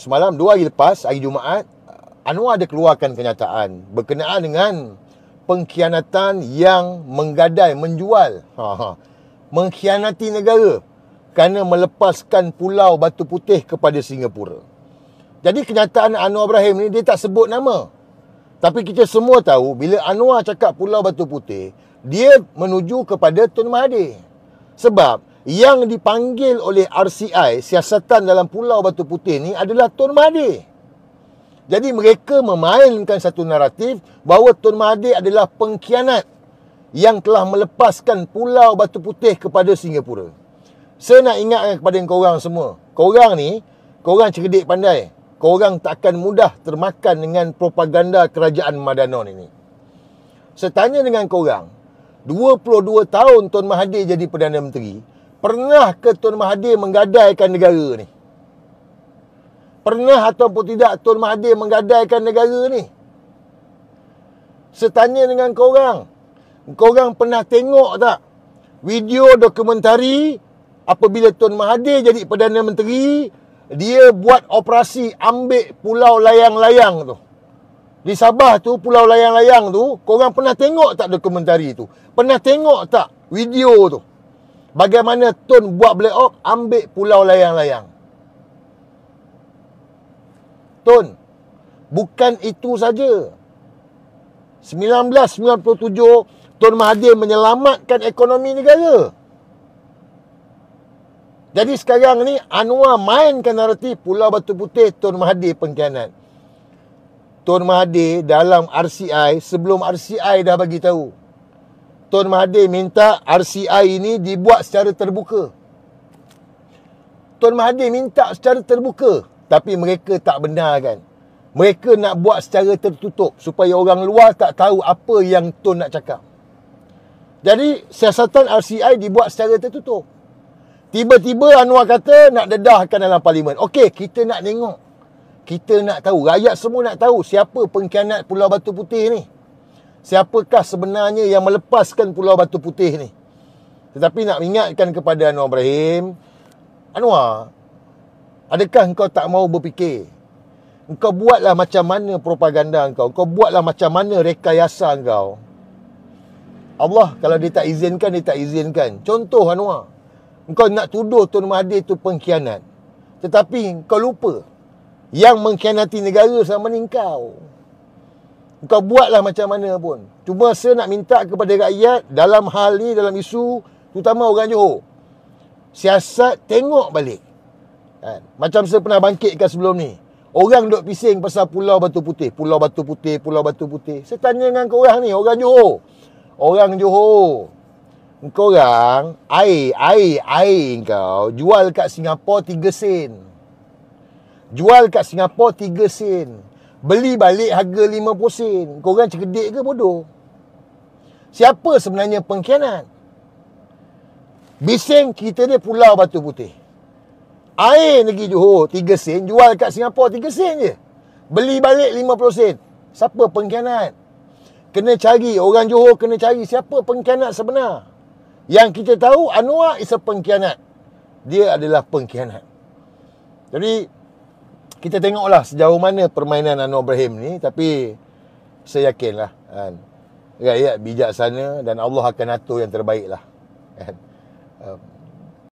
semalam dua hari lepas hari Jumaat Anwar ada keluarkan kenyataan berkenaan dengan pengkhianatan yang menggadai menjual ha, ha, mengkhianati negara kerana melepaskan pulau Batu Putih kepada Singapura. Jadi kenyataan Anwar Ibrahim ni dia tak sebut nama. Tapi kita semua tahu bila Anwar cakap pulau Batu Putih, dia menuju kepada Tun Mahathir. Sebab yang dipanggil oleh RCI siasatan dalam Pulau Batu Putih ni adalah Tun Mahathir. Jadi mereka memainkan satu naratif bahawa Tun Mahathir adalah pengkhianat yang telah melepaskan Pulau Batu Putih kepada Singapura. Saya nak ingatkan kepada korang semua. Korang ni, korang cerdik pandai. Korang tak akan mudah termakan dengan propaganda kerajaan Madanon ini. Saya tanya dengan korang, 22 tahun Tun Mahathir jadi Perdana Menteri, Pernah ke Tun Mahathir menggadaikan negara ni? Pernah ataupun tidak Tun Mahathir menggadaikan negara ni? Saya tanya dengan korang. Korang pernah tengok tak video dokumentari apabila Tun Mahathir jadi Perdana Menteri, dia buat operasi ambil Pulau Layang-Layang tu. Di Sabah tu, Pulau Layang-Layang tu, korang pernah tengok tak dokumentari tu? Pernah tengok tak video tu? Bagaimana Tun buat black op Ambil pulau layang-layang Tun Bukan itu saja 1997 Tun Mahathir menyelamatkan ekonomi negara Jadi sekarang ni Anwar mainkan naratif Pulau Batu Putih Tun Mahathir pengkhianat Tun Mahathir dalam RCI sebelum RCI dah bagi tahu Tun Mahathir minta RCI ini dibuat secara terbuka. Tun Mahathir minta secara terbuka. Tapi mereka tak benarkan. Mereka nak buat secara tertutup. Supaya orang luar tak tahu apa yang Tun nak cakap. Jadi siasatan RCI dibuat secara tertutup. Tiba-tiba Anwar kata nak dedahkan dalam parlimen. Okey, kita nak tengok. Kita nak tahu. Rakyat semua nak tahu siapa pengkhianat Pulau Batu Putih ni siapakah sebenarnya yang melepaskan Pulau Batu Putih ni? Tetapi nak ingatkan kepada Anwar Ibrahim, Anwar, adakah engkau tak mau berfikir? Engkau buatlah macam mana propaganda engkau. Engkau buatlah macam mana rekayasa engkau. Allah kalau dia tak izinkan, dia tak izinkan. Contoh Anwar, engkau nak tuduh Tun Mahathir tu pengkhianat. Tetapi kau lupa yang mengkhianati negara sama ni engkau. Kau buatlah macam mana pun. Cuma saya nak minta kepada rakyat dalam hal ni, dalam isu, terutama orang Johor. Siasat tengok balik. Kan? Macam saya pernah bangkitkan sebelum ni. Orang duk pising pasal Pulau Batu Putih. Pulau Batu Putih, Pulau Batu Putih. Saya tanya dengan kau orang ni, orang Johor. Orang Johor. Kau orang, air, air, air kau jual kat Singapura 3 sen. Jual kat Singapura 3 sen. Beli balik harga 50 sen. Korang cekedik ke bodoh? Siapa sebenarnya pengkhianat? Bising kita ni pulau batu putih. Air negeri Johor 3 sen. Jual kat Singapura 3 sen je. Beli balik 50 sen. Siapa pengkhianat? Kena cari. Orang Johor kena cari. Siapa pengkhianat sebenar? Yang kita tahu Anwar is a pengkhianat. Dia adalah pengkhianat. Jadi kita tengoklah sejauh mana permainan Anwar Ibrahim ni tapi saya yakinlah kan rakyat bijaksana dan Allah akan atur yang terbaiklah kan